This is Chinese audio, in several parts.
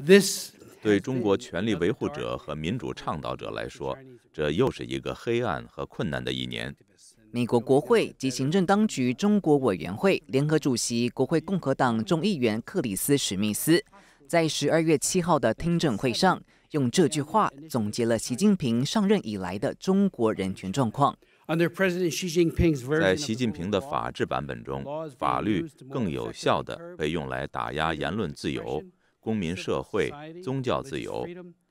This 对中国权力维护者和民主倡导者来说，这又是一个黑暗和困难的一年。美国国会及行政当局中国委员会联合主席、国会共和党众议员克里斯·史密斯，在十二月七号的听证会上，用这句话总结了习近平上任以来的中国人权状况。在习近平的法治版本中，法律更有效地被用来打压言论自由。公民社会、宗教自由，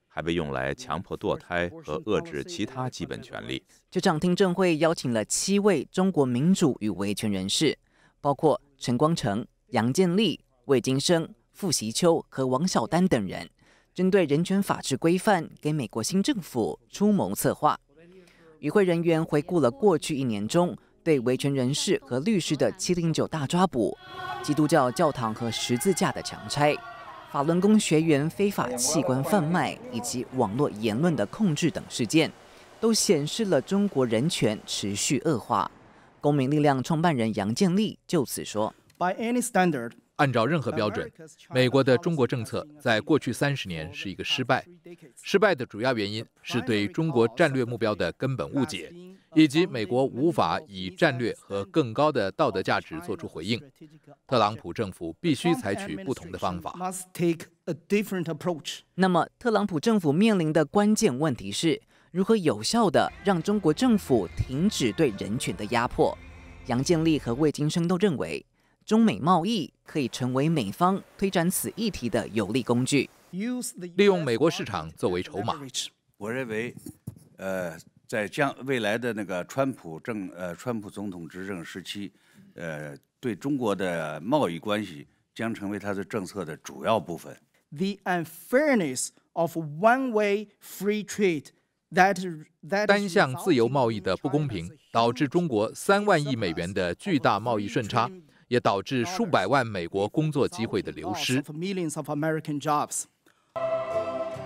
还被用来强迫堕胎和遏制其他基本权利。这场听证会邀请了七位中国民主与维权人士，包括陈光诚、杨建立、魏金生、傅习秋和王晓丹等人，针对人权法治规范，给美国新政府出谋策划。与会人员回顾了过去一年中对维权人士和律师的七零九大抓捕、基督教教堂和十字架的强拆。法轮功学员非法器官贩卖以及网络言论的控制等事件，都显示了中国人权持续恶化。公民力量创办人杨建立就此说：，按照任何标准，美国的中国政策在过去三十年是一个失败。失败的主要原因是对中国战略目标的根本误解。以及美国无法以战略和更高的道德价值做出回应，特朗普政府必须采取不同的方法。那么，特朗普政府面临的关键问题是如何有效地让中国政府停止对人权的压迫。杨建立和魏金生都认为，中美贸易可以成为美方推展此议题的有力工具，利用美国市场作为筹码。我认为，呃。在将未来的那个川普政，呃，川普总统执政时期，呃，对中国的贸易关系将成为他的政策的主要部分。单向自由贸易的不公平导致中国三万亿美元的巨大贸易顺差，也导致数百万美国工作机会的流失。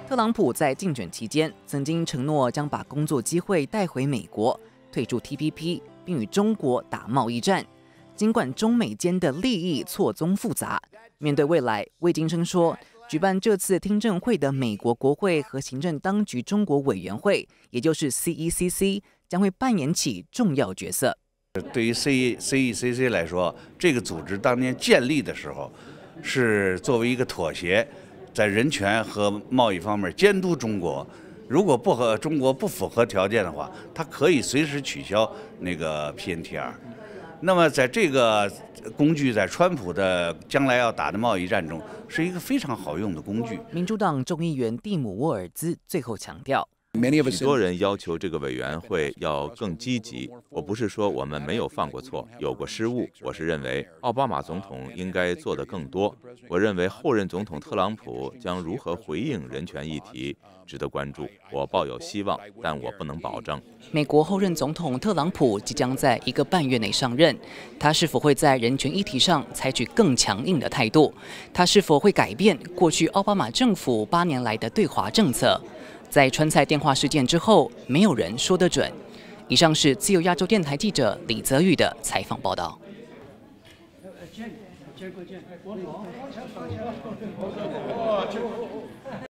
特朗普在竞选期间曾经承诺将把工作机会带回美国，退出 TPP，并与中国打贸易战。尽管中美间的利益错综复杂，面对未来，魏金生说，举办这次听证会的美国国会和行政当局中国委员会，也就是 CECC，将会扮演起重要角色。对于 CECECC 来说，这个组织当年建立的时候，是作为一个妥协。在人权和贸易方面监督中国，如果不和中国不符合条件的话，他可以随时取消那个 PNTR。那么，在这个工具在川普的将来要打的贸易战中，是一个非常好用的工具。民主党众议员蒂姆·沃尔兹最后强调。许多人要求这个委员会要更积极。我不是说我们没有犯过错、有过失误，我是认为奥巴马总统应该做的更多。我认为后任总统特朗普将如何回应人权议题值得关注。我抱有希望，但我不能保证。美国后任总统特朗普即将在一个半月内上任，他是否会在人权议题上采取更强硬的态度？他是否会改变过去奥巴马政府八年来的对华政策？在川菜电话事件之后，没有人说得准。以上是自由亚洲电台记者李泽宇的采访报道。